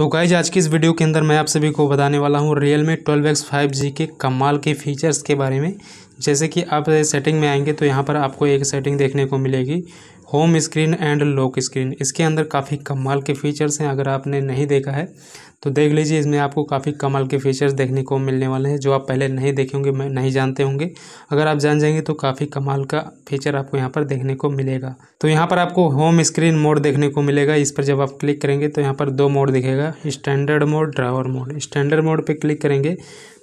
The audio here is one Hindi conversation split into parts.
तो गाइज आज की इस वीडियो के अंदर मैं आप सभी को बताने वाला हूँ Realme twelve X five G के कमाल के फीचर्स के बारे में जैसे कि आप सेटिंग में आएंगे तो यहाँ पर आपको एक सेटिंग देखने को मिलेगी home screen and lock screen इसके अंदर काफ़ी कमाल के फीचर्स हैं अगर आपने नहीं देखा है तो देख लीजिए इसमें आपको काफ़ी कमाल के फीचर्स देखने को मिलने वाले हैं जो आप पहले नहीं देखे होंगे मैं नहीं जानते होंगे अगर आप जान जाएंगे तो काफ़ी कमाल का फीचर आपको यहाँ पर देखने को मिलेगा तो यहाँ पर आपको होम स्क्रीन मोड देखने को मिलेगा इस पर जब आप क्लिक करेंगे तो यहाँ पर दो मोड दिखेगा standard mode driver mode standard mode पर क्लिक करेंगे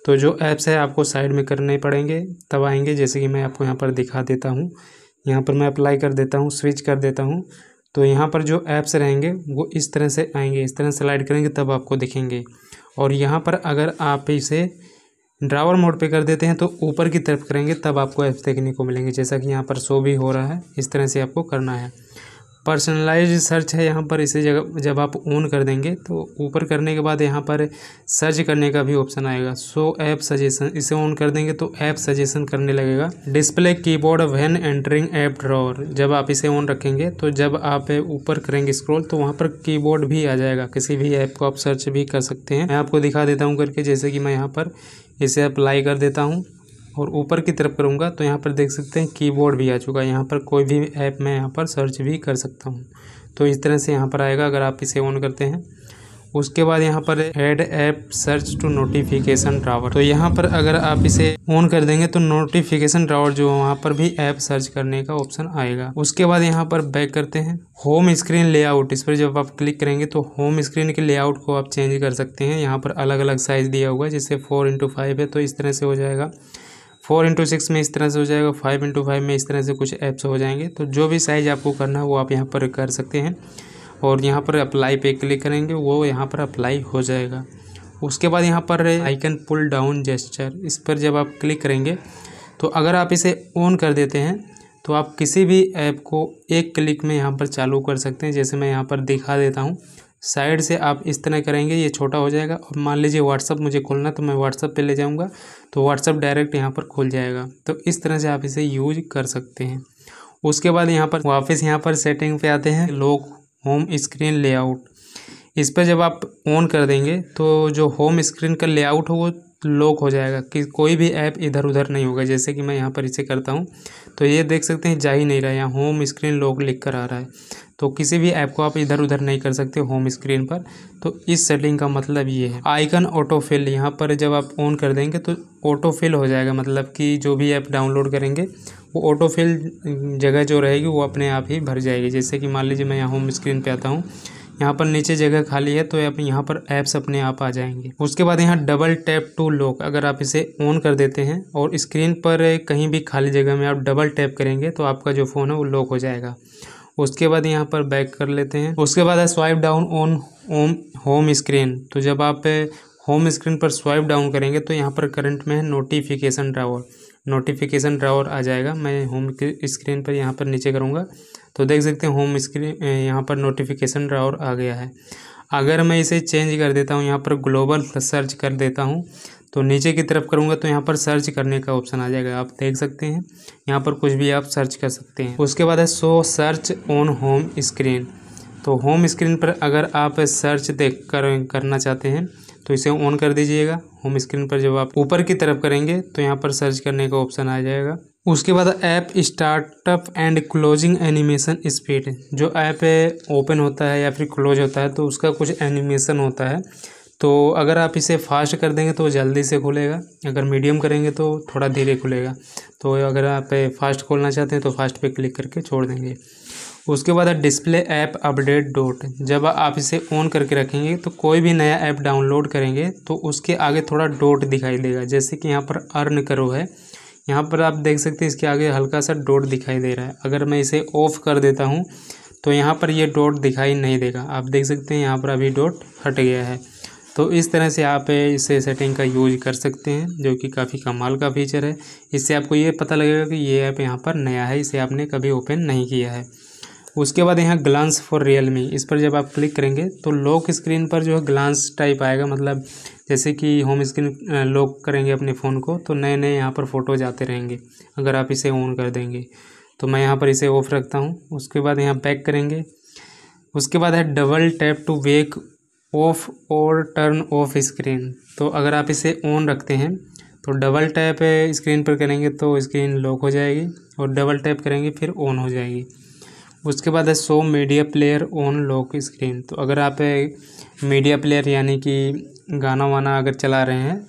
तो जो ऐप्स है आपको साइड में करने पड़ेंगे तब आएंगे जैसे कि मैं आपको यहाँ पर दिखा देता हूँ यहाँ पर मैं अप्लाई कर देता हूँ स्विच कर देता हूँ तो यहाँ पर जो ऐप्स रहेंगे वो इस तरह से आएंगे इस तरह स्लाइड करेंगे तब आपको दिखेंगे और यहाँ पर अगर आप इसे ड्रावर मोड पे कर देते हैं तो ऊपर की तरफ करेंगे तब आपको ऐप्स देखने को मिलेंगे जैसा कि यहाँ पर शो भी हो रहा है इस तरह से आपको करना है पर्सनलाइज सर्च है यहाँ पर इसे जगह जब आप ऑन कर देंगे तो ऊपर करने के बाद यहाँ पर सर्च करने का भी ऑप्शन आएगा सो ऐप सजेशन इसे ऑन कर देंगे तो ऐप सजेशन करने लगेगा display keyboard when entering app drawer जब आप इसे ऑन रखेंगे तो जब आप ऊपर करेंगे स्क्रॉल तो वहाँ पर कीबोर्ड भी आ जाएगा किसी भी ऐप को आप सर्च भी कर सकते हैं मैं आपको दिखा देता हूँ करके जैसे कि मैं यहाँ पर इसे अप्लाई कर देता हूँ और ऊपर की तरफ करूँगा तो यहाँ पर देख सकते हैं कीबोर्ड भी आ चुका है यहाँ पर कोई भी ऐप मैं यहाँ पर सर्च भी कर सकता हूँ तो इस तरह से यहाँ पर आएगा अगर आप इसे ऑन करते हैं उसके बाद यहाँ पर head app search to notification drawer तो यहाँ पर अगर आप इसे ऑन कर देंगे तो नोटिफिकेशन ड्रावर जो है वहाँ पर भी ऐप सर्च करने का ऑप्शन आएगा उसके बाद यहाँ पर बैक करते हैं होम स्क्रीन लेआउट इस पर जब आप क्लिक करेंगे तो होम स्क्रीन के लेआउट को आप चेंज कर सकते हैं यहाँ पर अलग अलग साइज दिया हुआ है जैसे फोर इंटू फाइव है तो इस तरह से हो जाएगा फोर इंटू सिक्स में इस तरह से हो जाएगा फाइव इंटू फाइव में इस तरह से कुछ ऐप्स हो जाएंगे तो जो भी साइज़ आपको करना है वो आप यहाँ पर कर सकते हैं और यहाँ पर अप्लाई पे क्लिक करेंगे वो यहाँ पर अप्लाई हो जाएगा उसके बाद यहाँ पर आइकन पुल डाउन जेस्चर इस पर जब आप क्लिक करेंगे तो अगर आप इसे ऑन कर देते हैं तो आप किसी भी ऐप को एक क्लिक में यहाँ पर चालू कर सकते हैं जैसे मैं यहाँ पर दिखा देता हूँ साइड से आप इस तरह करेंगे ये छोटा हो जाएगा और मान लीजिए व्हाट्सअप मुझे खोलना तो मैं व्हाट्सअप पे ले जाऊँगा तो व्हाट्सअप डायरेक्ट यहाँ पर खुल जाएगा तो इस तरह से आप इसे यूज कर सकते हैं उसके बाद यहाँ पर वापस यहाँ पर सेटिंग पे आते हैं लॉक होम स्क्रीन लेआउट इस पर जब आप ऑन कर देंगे तो जो होम स्क्रीन का लेआउट हो वो लॉक हो जाएगा कि कोई भी ऐप इधर उधर नहीं होगा जैसे कि मैं यहाँ पर इसे करता हूँ तो ये देख सकते हैं जा ही नहीं रहा यहाँ होम स्क्रीन लॉक लिख कर आ रहा है तो किसी भी ऐप को आप इधर उधर नहीं कर सकते होम स्क्रीन पर तो इस सेटिंग का मतलब ये है आइकन ऑटो फिल यहाँ पर जब आप ऑन कर देंगे तो ऑटो फिल हो जाएगा मतलब कि जो भी ऐप डाउनलोड करेंगे वो ऑटो फिल जगह जो रहेगी वो अपने आप ही भर जाएगी जैसे कि मान लीजिए मैं यहाँ होम स्क्रीन पर आता हूँ यहाँ पर नीचे जगह खाली है तो आप यहाँ पर ऐप्स अपने आप आ जाएंगे उसके बाद यहाँ डबल टैप टू लॉक अगर आप इसे ऑन कर देते हैं और स्क्रीन पर कहीं भी खाली जगह में आप डबल टैप करेंगे तो आपका जो फ़ोन है वो लॉक हो जाएगा उसके बाद यहाँ पर बैक कर लेते हैं उसके बाद है swipe down on home home screen तो जब आप होम स्क्रीन पर स्वाइप डाउन करेंगे तो यहाँ पर करंट में है नोटिफिकेशन ड्रावर नोटिफिकेशन ड्रावर आ जाएगा मैं होम स्क्रीन पर यहाँ पर नीचे करूँगा तो देख सकते हैं होम स्क्रीन यहाँ पर नोटिफिकेशन ड्रावर आ गया है अगर मैं इसे चेंज कर देता हूँ यहाँ पर ग्लोबल सर्च कर देता हूँ तो नीचे की तरफ करूँगा तो यहाँ पर सर्च करने का ऑप्शन आ जाएगा आप देख सकते हैं यहाँ पर कुछ भी आप सर्च कर सकते हैं उसके बाद है so search on home screen तो होम स्क्रीन पर अगर आप सर्च देख कर करना चाहते हैं तो इसे ऑन कर दीजिएगा होम स्क्रीन पर जब आप ऊपर की तरफ करेंगे तो यहाँ पर सर्च करने का ऑप्शन आ जाएगा उसके बाद app startup and closing animation speed जो ऐप ओपन होता है या फिर क्लोज होता है तो उसका कुछ एनिमेशन होता है तो अगर आप इसे फास्ट कर देंगे तो जल्दी से खुलेगा अगर मीडियम करेंगे तो थोड़ा धीरे खुलेगा तो अगर आप फास्ट खोलना चाहते हैं तो फास्ट पे क्लिक करके छोड़ देंगे उसके बाद डिस्प्ले ऐप अपडेट डॉट जब आप इसे ऑन करके रखेंगे तो कोई भी नया ऐप डाउनलोड करेंगे तो उसके आगे थोड़ा डॉट दिखाई देगा जैसे कि यहाँ पर अर्न करो है यहाँ पर आप देख सकते हैं इसके आगे हल्का सा डॉट दिखाई दे रहा है अगर मैं इसे ऑफ़ कर देता हूँ तो यहाँ पर ये डॉट दिखाई नहीं देगा आप देख सकते हैं यहाँ पर अभी डॉट हट गया है तो इस तरह से आप इसे सेटिंग का यूज कर सकते हैं जो कि काफ़ी कमाल का फीचर है इससे आपको ये पता लगेगा कि ये ऐप यहाँ पर नया है इसे आपने कभी ओपन नहीं किया है उसके बाद यहाँ ग्लांस फॉर रियल मी इस पर जब आप क्लिक करेंगे तो लॉक स्क्रीन पर जो है ग्लांस टाइप आएगा मतलब जैसे कि होम स्क्रीन लॉक करेंगे अपने फ़ोन को तो नए नए यहाँ पर फ़ोटोज आते रहेंगे अगर आप इसे ऑन कर देंगे तो मैं यहाँ पर इसे ऑफ रखता हूँ उसके बाद यहाँ पैक करेंगे उसके बाद है double tap to wake off और टर्न ऑफ स्क्रीन तो अगर आप इसे ऑन रखते हैं तो डबल टैप स्क्रीन पर करेंगे तो स्क्रीन लॉक हो जाएगी और डबल टैप करेंगे फिर ऑन हो जाएगी उसके बाद है so media player on lock screen तो अगर आप मीडिया प्लेयर यानी कि गाना वाना अगर चला रहे हैं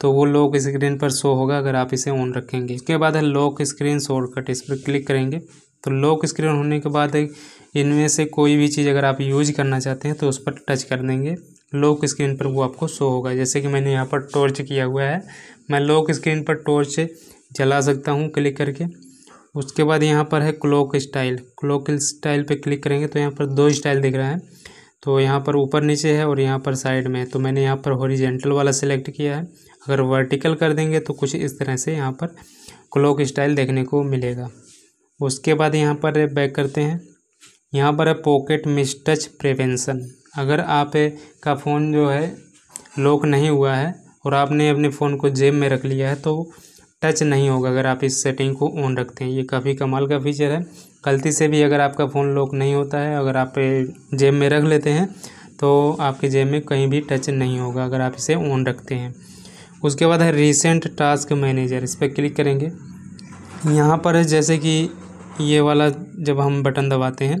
तो वो लॉक स्क्रीन पर शो होगा अगर आप इसे ऑन रखेंगे इसके बाद है लॉक स्क्रीन शॉर्टकट इस पर क्लिक करेंगे तो लॉक स्क्रीन होने के बाद इनमें से कोई भी चीज़ अगर आप यूज करना चाहते हैं तो उस पर टच कर देंगे लॉक स्क्रीन पर वो आपको शो होगा जैसे कि मैंने यहाँ पर टॉर्च किया हुआ है मैं लॉक स्क्रीन पर टॉर्च जला सकता हूँ क्लिक करके उसके बाद यहाँ पर है क्लॉक स्टाइल क्लॉक स्टाइल पर क्लिक करेंगे तो यहाँ पर दो स्टाइल दिख रहा है तो यहाँ पर ऊपर नीचे है और यहाँ पर साइड में तो मैंने यहाँ पर हॉरिजेंटल वाला सिलेक्ट किया है अगर वर्टिकल कर देंगे तो कुछ इस तरह से यहाँ पर क्लॉक स्टाइल देखने को मिलेगा उसके बाद यहाँ पर बैक करते हैं यहाँ पर है पॉकेट मिसटच प्रिवेंशन अगर आप का फ़ोन जो है लॉक नहीं हुआ है और आपने अपने फ़ोन को जेब में रख लिया है तो टच नहीं होगा अगर आप इस सेटिंग को ऑन रखते हैं ये काफ़ी कमाल का फीचर है गलती से भी अगर आपका फ़ोन लॉक नहीं होता है अगर आप जेब में रख लेते हैं तो आपके जेब में कहीं भी टच नहीं होगा अगर आप इसे ऑन रखते हैं उसके बाद है रिसेंट टास्क मैनेजर इस पर क्लिक करेंगे यहाँ पर जैसे कि ये वाला जब हम बटन दबाते हैं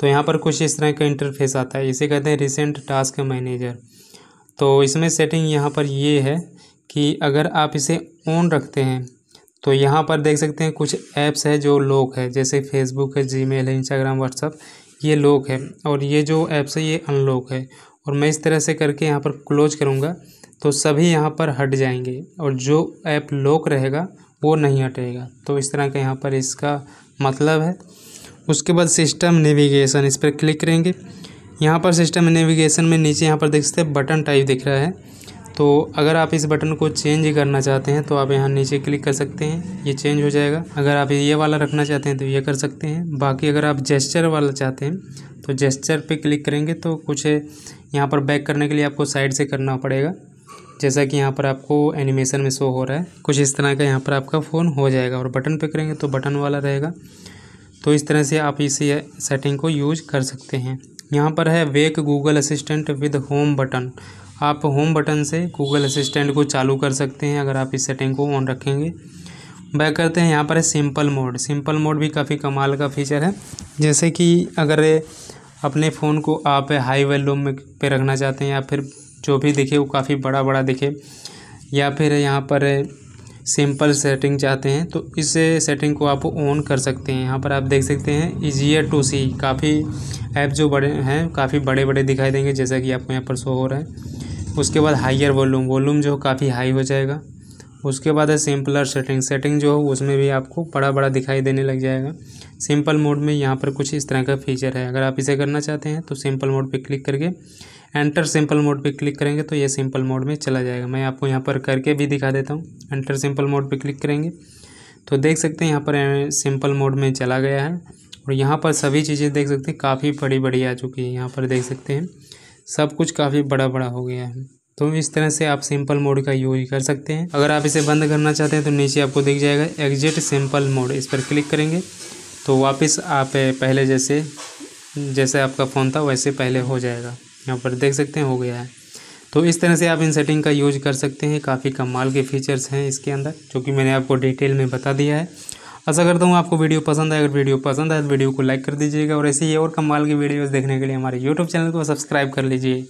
तो यहाँ पर कुछ इस तरह का इंटरफेस आता है इसे कहते हैं रिसेंट टास्क मैनेजर तो इसमें सेटिंग यहाँ पर ये है कि अगर आप इसे ऑन रखते हैं तो यहाँ पर देख सकते हैं कुछ ऐप्स है जो लोक है जैसे फेसबुक है जीमेल है इंस्टाग्राम व्हाट्सअप ये लोक है और ये जो ऐप्स है ये अनलॉक है और मैं इस तरह से करके यहाँ पर क्लोज करूँगा तो सभी यहाँ पर हट जाएंगे और जो ऐप लॉक रहेगा वो नहीं हटेगा तो इस तरह का यहाँ पर इसका मतलब है उसके बाद सिस्टम नेविगेशन इस पर क्लिक करेंगे यहाँ पर सिस्टम नेविगेशन में नीचे यहाँ पर देख सकते हैं बटन टाइप दिख रहा है तो अगर आप इस बटन को चेंज करना चाहते हैं तो आप यहाँ नीचे क्लिक कर सकते हैं ये चेंज हो जाएगा अगर आप ये वाला रखना चाहते हैं तो ये कर सकते हैं बाकी अगर आप जेस्चर वाला चाहते हैं तो जेस्चर पे क्लिक करेंगे तो कुछ यहाँ पर बैक करने के लिए आपको साइड से करना पड़ेगा जैसा कि यहाँ पर आपको एनिमेशन में शो हो रहा है कुछ इस तरह का यहाँ पर आपका फ़ोन हो जाएगा और बटन पे करेंगे तो बटन वाला रहेगा तो इस तरह से आप इसी सेटिंग को यूज कर सकते हैं यहाँ पर है wake Google assistant with home button आप होम बटन से गूगल असिस्टेंट को चालू कर सकते हैं अगर आप इस सेटिंग को ऑन रखेंगे बैक करते हैं यहाँ पर है सिंपल मोड सिंपल मोड भी काफ़ी कमाल का फीचर है जैसे कि अगर अपने फ़ोन को आप हाई वॉल्यूम में पे रखना चाहते हैं या फिर जो भी दिखे वो काफ़ी बड़ा बड़ा दिखे या फिर यहाँ पर सिंपल सेटिंग चाहते हैं तो इस सेटिंग को आप ऑन कर सकते हैं यहाँ पर आप देख सकते हैं इजियर टू सी काफ़ी ऐप जो बड़े हैं काफ़ी बड़े बड़े दिखाई देंगे जैसा कि आपको यहाँ पर शो हो रहा है उसके बाद हाइयर वॉल्यूम वॉल्यूम जो काफ़ी हाई हो जाएगा उसके बाद है सिंपलर सेटिंग सेटिंग जो हो उसमें भी आपको बड़ा बड़ा दिखाई देने लग जाएगा सिंपल मोड में यहाँ पर कुछ इस तरह का फीचर है अगर आप इसे करना चाहते हैं तो सिंपल मोड पे क्लिक करके एंटर सिंपल मोड पे क्लिक करेंगे तो ये सिंपल मोड में चला जाएगा मैं आपको यहाँ पर करके भी दिखा देता हूँ एंटर सिंपल मोड पर क्लिक करेंगे तो देख सकते हैं यहाँ पर सिंपल मोड में चला गया है और यहाँ पर सभी चीज़ें देख सकते हैं काफ़ी बड़ी बड़ी आ चुकी है यहाँ पर देख सकते हैं सब कुछ काफ़ी बड़ा बड़ा हो गया है तो इस तरह से आप सिंपल मोड का यूज कर सकते हैं अगर आप इसे बंद करना चाहते हैं तो नीचे आपको दिख जाएगा एग्जिट सिंपल मोड इस पर क्लिक करेंगे तो वापस आप पहले जैसे जैसे आपका फ़ोन था वैसे पहले हो जाएगा यहाँ पर देख सकते हैं हो गया है तो इस तरह से आप इन सेटिंग का यूज कर सकते हैं काफ़ी कमाल के फीचर्स हैं इसके अंदर जो कि मैंने आपको डिटेल में बता दिया है आशा करता हूँ आपको वीडियो पसंद आए अगर वीडियो पसंद आए तो वीडियो को लाइक कर दीजिएगा और ऐसे ही और कमाल की वीडियोज़ देखने के लिए हमारे यूट्यूब चैनल को सब्सक्राइब कर लीजिए